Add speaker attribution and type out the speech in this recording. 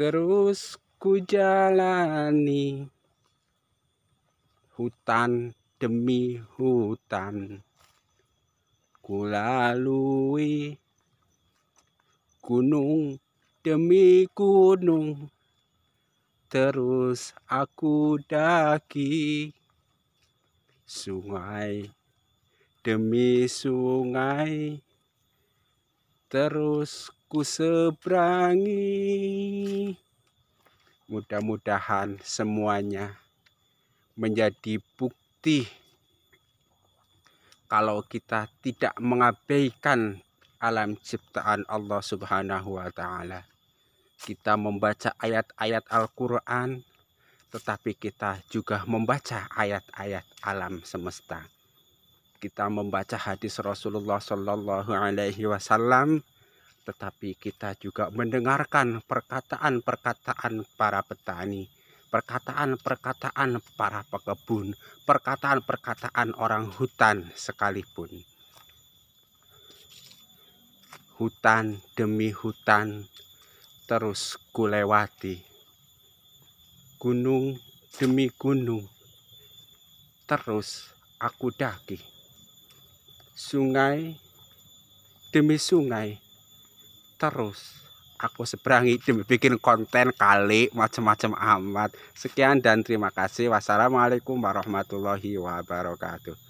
Speaker 1: terus ku jalani hutan demi hutan ku lalui gunung demi gunung terus aku daki sungai demi sungai terus ku seberangi. Mudah-mudahan semuanya menjadi bukti kalau kita tidak mengabaikan alam ciptaan Allah Subhanahu wa taala. Kita membaca ayat-ayat Al-Qur'an tetapi kita juga membaca ayat-ayat alam semesta. Kita membaca hadis Rasulullah Sallallahu alaihi wasallam tetapi kita juga mendengarkan perkataan-perkataan para petani, perkataan-perkataan para pekebun, perkataan-perkataan orang hutan sekalipun. Hutan demi hutan terus kulewati, gunung demi gunung terus aku daki, sungai demi sungai terus aku seberangi demi bikin konten kali macam-macam amat sekian dan terima kasih wassalamualaikum warahmatullahi wabarakatuh